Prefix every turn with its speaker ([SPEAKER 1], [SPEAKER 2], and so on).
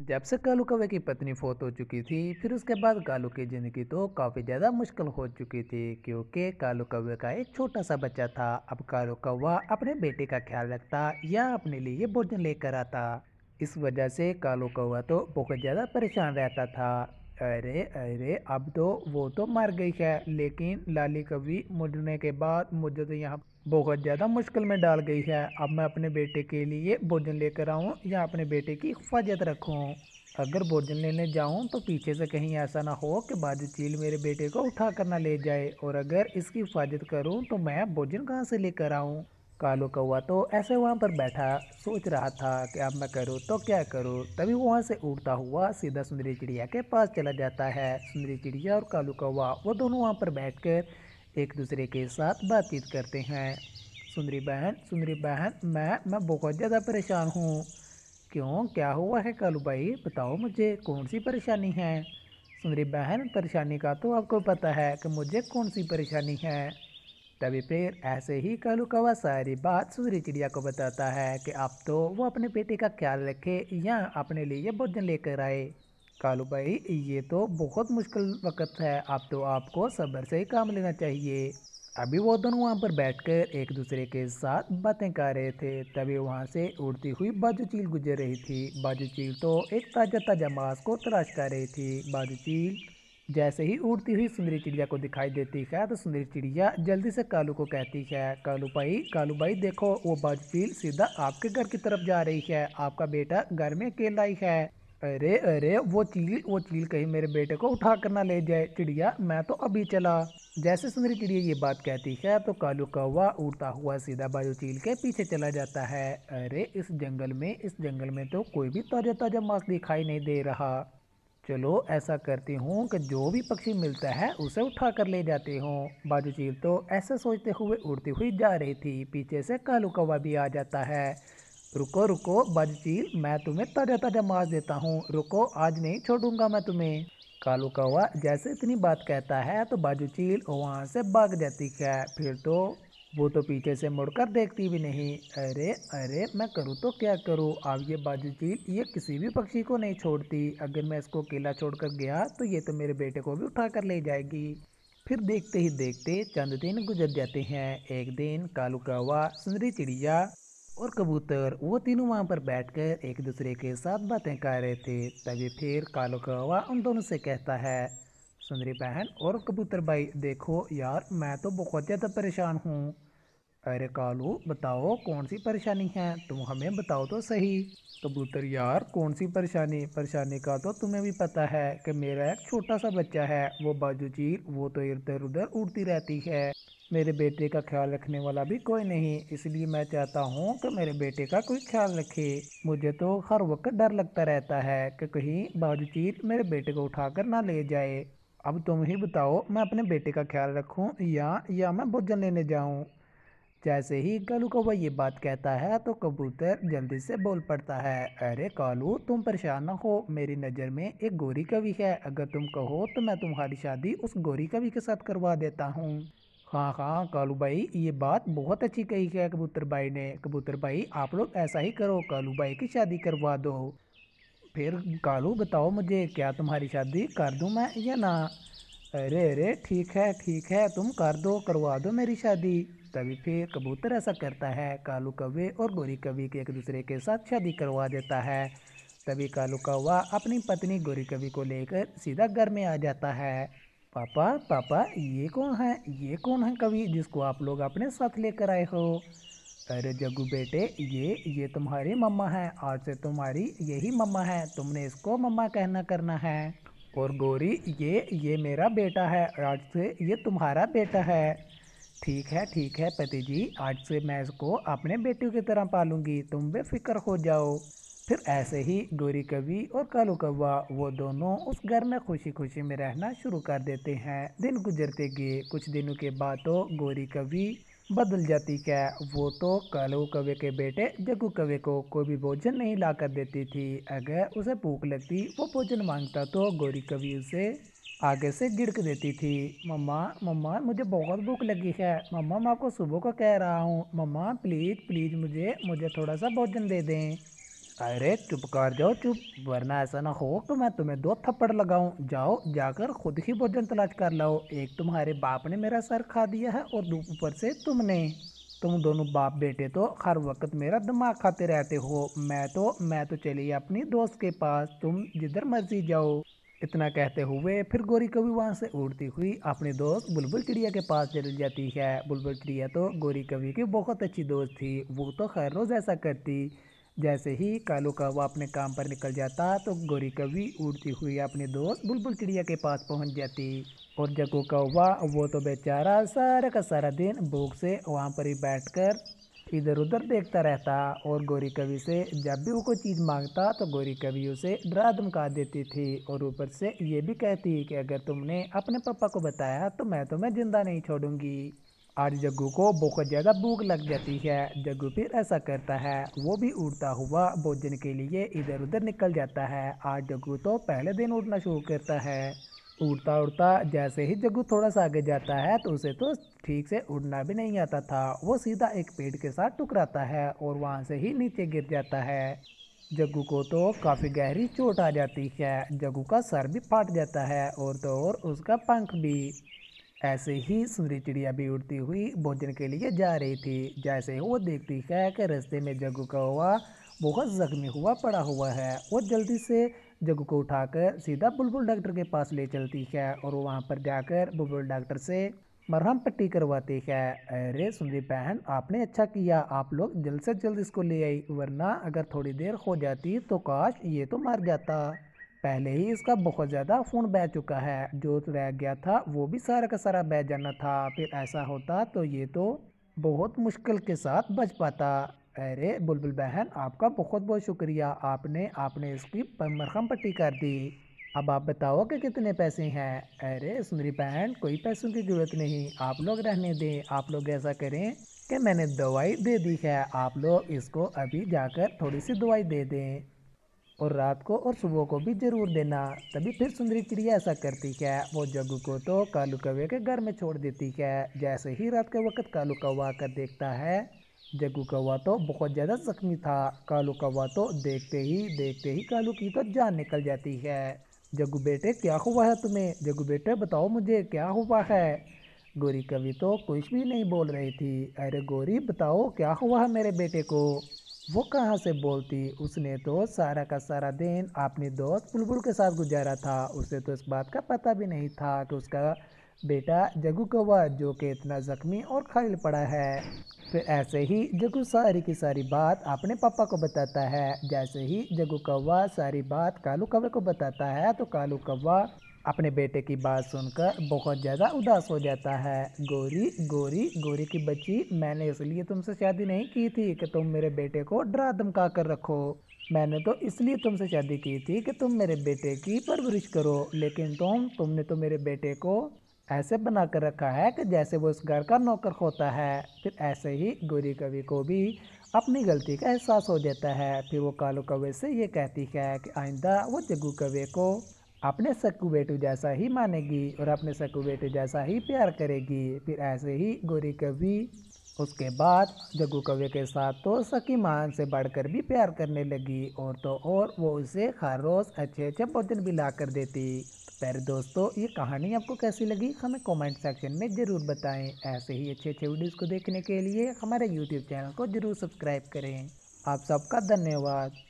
[SPEAKER 1] जब से कालू कवे की पत्नी फोत हो चुकी थी फिर उसके बाद कालू की ज़िंदगी तो काफ़ी ज़्यादा मुश्किल हो चुकी थी क्योंकि कालू कवे का एक छोटा सा बच्चा था अब कालू कौवा अपने बेटे का ख्याल रखता या अपने लिए भोजन लेकर आता इस वजह से कालू कौवा तो बहुत ज़्यादा परेशान रहता था अरे अरे अब तो वो तो मर गई है लेकिन लाली कवि मुड़ने के बाद मुझे तो यहाँ बहुत ज़्यादा मुश्किल में डाल गई है अब मैं अपने बेटे के लिए भोजन लेकर आऊँ या अपने बेटे की हिफाजत रखूँ अगर भोजन लेने जाऊँ तो पीछे से कहीं ऐसा ना हो कि बाजू चील मेरे बेटे को उठा कर ना ले जाए और अगर इसकी हिफाजत करूँ तो मैं भोजन कहाँ से लेकर आऊँ कालू कौआ तो ऐसे वहाँ पर बैठा सोच रहा था कि अब मैं करूँ तो क्या करूँ तभी वहाँ से उड़ता हुआ सीधा सुंदरी चिड़िया के पास चला जाता है सुंदरी चिड़िया और कालू कौवा वो दोनों वहाँ पर कर एक दूसरे के साथ बातचीत करते हैं सुंदरी बहन सुंदरी बहन मैं मैं बहुत ज़्यादा परेशान हूँ क्यों क्या हुआ है कालू भाई बताओ मुझे कौन सी परेशानी है सुंदरी बहन परेशानी का तो आपको पता है कि मुझे कौन सी परेशानी है तभी फिर ऐसे ही कालू कवा सारी बात सुंदरी चिड़िया को बताता है कि आप तो वो अपने बेटे का ख्याल रखे या अपने लिए भोजन लेकर आए कालू भाई ये तो बहुत मुश्किल वक्त है अब तो आपको सब्र से काम लेना चाहिए अभी वो दोनों वहाँ पर बैठकर एक दूसरे के साथ बातें कर रहे थे तभी वहाँ से उड़ती हुई बाजू चील गुजर रही थी बाजू चील तो एक ताज़ा ताज़ा मांस को तलाश कर रही थी बाजू चील जैसे ही उड़ती हुई सुंदरी चिड़िया को दिखाई देती है तो सुंदरी चिड़िया जल्दी से कालू को कहती है कालू भाई कालू भाई देखो वो बाजू चील सीधा आपके घर की तरफ जा रही है आपका बेटा घर में अकेला ही है अरे अरे वो चील वो चील कहीं मेरे बेटे को उठा कर ना ले जाए चिड़िया मैं तो अभी चला जैसे सुंदरी चिड़िया ये बात कहती है तो कालू कौवा उड़ता हुआ सीधा बाजू चील के पीछे चला जाता है अरे इस जंगल में इस जंगल में तो कोई भी ताज़ा ताज़ा मांस दिखाई नहीं दे रहा चलो ऐसा करती हूँ कि जो भी पक्षी मिलता है उसे उठा कर ले जाती हूँ बाजू चील तो ऐसे सोचते हुए उड़ती हुई जा रही थी पीछे से कालू कौवा भी आ जाता है रुको रुको बाजील मैं तुम्हें ताजा ताजा मांस देता हूँ रुको आज नहीं छोड़ूंगा मैं तुम्हें कालू कौवा जैसे इतनी बात कहता है तो बाजू चील वहाँ से भाग जाती है फिर तो वो तो पीछे से मुड़कर देखती भी नहीं अरे अरे मैं करूँ तो क्या करूँ अब ये बाजू चील ये किसी भी पक्षी को नहीं छोड़ती अगर मैं इसको अकेला छोड़कर गया तो ये तो मेरे बेटे को भी उठा कर ले जाएगी फिर देखते ही देखते चंद दिन गुजर जाते हैं एक दिन कालू कौवा सुंदरी चिड़िया और कबूतर वो तीनों वहाँ पर बैठकर एक दूसरे के साथ बातें कर रहे थे तभी फिर कालो कौवा उन दोनों से कहता है सुंदरी बहन और कबूतर भाई देखो यार मैं तो बहुत ज़्यादा परेशान हूँ अरे कालू बताओ कौन सी परेशानी है तुम हमें बताओ तो सही कबूतर यार कौन सी परेशानी परेशानी का तो तुम्हें भी पता है कि मेरा एक छोटा सा बच्चा है वो बाजू चील वो तो इधर उधर उड़ती रहती है मेरे बेटे का ख्याल रखने वाला भी कोई नहीं इसलिए मैं चाहता हूँ कि मेरे बेटे का कोई ख्याल रखे मुझे तो हर वक्त डर लगता रहता है कि कहीं बाजू चील मेरे बेटे को उठाकर ना ले जाए अब तुम ही बताओ मैं अपने बेटे का ख्याल रखूँ या या मैं भोजन लेने जाऊँ जैसे ही कालू कौवा ये बात कहता है तो कबूतर जल्दी से बोल पड़ता है अरे कालू तुम परेशान ना हो मेरी नज़र में एक गोरी कवि है अगर तुम कहो तो मैं तुम्हारी शादी उस गोरी कवि के साथ करवा देता हूँ हाँ हाँ कालू भाई ये बात बहुत अच्छी कही है कबूतर भाई ने कबूतर भाई आप लोग ऐसा ही करो कालू भाई की शादी करवा दो फिर कालू बताओ मुझे क्या तुम्हारी शादी कर दूँ मैं या ना अरे अरे ठीक है ठीक है तुम कर दो करवा दो मेरी शादी तभी फिर कबूतर ऐसा करता है कालू कौवे और गोरी कवि के एक दूसरे के साथ शादी करवा देता है तभी कालू कौवा अपनी पत्नी गोरी कवि को लेकर सीधा घर में आ जाता है पापा पापा ये कौन है ये कौन है कवि जिसको आप लोग अपने साथ लेकर आए हो अरे जग्गू बेटे ये ये तुम्हारी मम्मा है आज से तुम्हारी यही मम्मा है तुमने इसको मम्मा कहना करना है और गौरी ये ये मेरा बेटा है आज से ये तुम्हारा बेटा है ठीक है ठीक है पति जी आज से मैं इसको अपने बेटियों की तरह पालूंगी तुम बेफिक्र हो जाओ फिर ऐसे ही गोरी कवि और कालू कौवा वो दोनों उस घर में खुशी खुशी में रहना शुरू कर देते हैं दिन गुजरते गए कुछ दिनों के बाद तो गोरी कवि बदल जाती क्या वो तो कालू कवे के बेटे जग्गू कवे को कोई भी भोजन नहीं ला कर देती थी अगर उसे भूख लगती वो भोजन मांगता तो गोरी कवि उसे आगे से गिड़क देती थी मम्मा मम्मा मुझे बहुत भूख लगी है मम्मा मैं आपको सुबह को कह रहा हूँ मम्मा प्लीज़ प्लीज़ मुझे मुझे थोड़ा सा भोजन दे दें अरे चुप कर जाओ चुप वरना ऐसा ना हो तो मैं तुम्हें दो थप्पड़ लगाऊं जाओ जाकर खुद ही भोजन तलाश कर लाओ एक तुम्हारे बाप ने मेरा सर खा दिया है और ऊपर से तुमने तुम दोनों बाप बेटे तो हर वक्त मेरा दिमाग खाते रहते हो मैं तो मैं तो चली अपनी दोस्त के पास तुम जिधर मर्जी जाओ इतना कहते हुए फिर गोरी कवि वहाँ से उड़ती हुई अपने दोस्त बुलबुल चिड़िया के पास चल जाती है बुलबुल चिड़िया तो गोरी कवि की बहुत अच्छी दोस्त थी वो तो हर रोज़ ऐसा करती जैसे ही कालू कौवा अपने काम पर निकल जाता तो गोरी कवि उड़ती हुई अपने दोस्त बुलबुल चिड़िया के पास पहुंच जाती और जगू कौवा वो तो बेचारा सारा का सारा दिन भूख से वहाँ पर ही बैठकर इधर उधर देखता रहता और गौरी कवि से जब भी वो कोई चीज़ मांगता तो गौरी कवि उसे डरा धमका देती थी और ऊपर से ये भी कहती कि अगर तुमने अपने पापा को बताया तो मैं तुम्हें ज़िंदा नहीं छोड़ूंगी आज जग्गू को बहुत ज़्यादा भूख लग जाती है जग्गू फिर ऐसा करता है वो भी उड़ता हुआ भोजन के लिए इधर उधर निकल जाता है आज जग्गू तो पहले दिन उड़ना शुरू करता है उड़ता उड़ता जैसे ही जग्गू थोड़ा सा आगे जाता है तो उसे तो ठीक से उड़ना भी नहीं आता था वो सीधा एक पेड़ के साथ टुकराता है और वहाँ से ही नीचे गिर जाता है जग्गू को तो काफ़ी गहरी चोट आ जाती है जग्गू का सर भी फाट जाता है और तो और उसका पंख भी ऐसे ही सुंदरी चिड़िया भी उड़ती हुई भोजन के लिए जा रही थी जैसे ही वो देखती है कि रास्ते में जग्गू का हुआ बहुत जख्मी हुआ पड़ा हुआ है वो जल्दी से जग्गू को उठाकर सीधा बुलबुल डॉक्टर के पास ले चलती है और वहाँ पर जाकर बुलबुल डॉक्टर से मरहम पट्टी करवाती है अरे सुंदरी बहन आपने अच्छा किया आप लोग जल्द से जल्द इसको ले आई वरना अगर थोड़ी देर हो जाती तो काश ये तो मर जाता पहले ही इसका बहुत ज़्यादा खून बह चुका है जो रह गया था वो भी सारा का सारा बह जाना था फिर ऐसा होता तो ये तो बहुत मुश्किल के साथ बच पाता अरे बुलबुल बहन आपका बहुत बहुत शुक्रिया आपने आपने इसकी मरहम पट्टी कर दी अब आप बताओ कि कितने पैसे हैं अरे सुंदरी बहन कोई पैसों की ज़रूरत नहीं आप लोग रहने दें आप लोग ऐसा करें कि मैंने दवाई दे दी है आप लोग इसको अभी जाकर थोड़ी सी दवाई दे दें और रात को और सुबह को भी ज़रूर देना तभी फिर सुंदरी चिड़िया ऐसा करती है वो जग्गू को तो कालू कौवे के घर में छोड़ देती है जैसे ही रात के वक्त कालू कौवा आकर देखता है जग्गू कौवा तो बहुत ज़्यादा जख्मी था कालू कौवा तो देखते ही देखते ही कालू की तो जान निकल जाती है जगू बेटे क्या हुआ है तुम्हें जगू बेटे बताओ मुझे क्या हुआ है गोरी कवि तो कुछ भी नहीं बोल रही थी अरे गोरी बताओ क्या हुआ है मेरे बेटे को वो कहाँ से बोलती उसने तो सारा का सारा दिन अपने दोस्त बुलबुल के साथ गुजारा था उसे तो इस बात का पता भी नहीं था कि उसका बेटा जगू कौवा जो कि इतना ज़ख्मी और खाइल पड़ा है फिर ऐसे ही जगू सारी की सारी बात अपने पापा को बताता है जैसे ही जगू कौवा सारी बात कालू कौवे को बताता है तो कालू कौवा अपने बेटे की बात सुनकर बहुत ज़्यादा उदास हो जाता है गोरी गोरी गोरी की बच्ची मैंने इसलिए तुमसे शादी नहीं की थी कि तुम मेरे बेटे को डरा धमका कर रखो मैंने तो इसलिए तुमसे शादी की थी कि तुम मेरे बेटे की परवरिश करो लेकिन तुम तुमने तो मेरे बेटे को ऐसे बना कर रखा है कि जैसे वो उस घर का नौकर होता है फिर ऐसे ही गोरी कवि को भी अपनी गलती का एहसास हो जाता है फिर वो कालू कवे से ये कहती है कि आइंदा वो जग्गू कवे को अपने सक्कू बेटू जैसा ही मानेगी और अपने सक्कू बेटू जैसा ही प्यार करेगी फिर ऐसे ही गोरी कवि उसके बाद जग्गू कवे के साथ तो सकी मान से बढ़कर भी प्यार करने लगी और तो और वो उसे हर रोज़ अच्छे अच्छे भोजन भी ला कर देती प्यारे दोस्तों ये कहानी आपको कैसी लगी हमें कमेंट सेक्शन में ज़रूर बताएं ऐसे ही अच्छे अच्छे वीडियोस को देखने के लिए हमारे यूट्यूब चैनल को ज़रूर सब्सक्राइब करें आप सबका धन्यवाद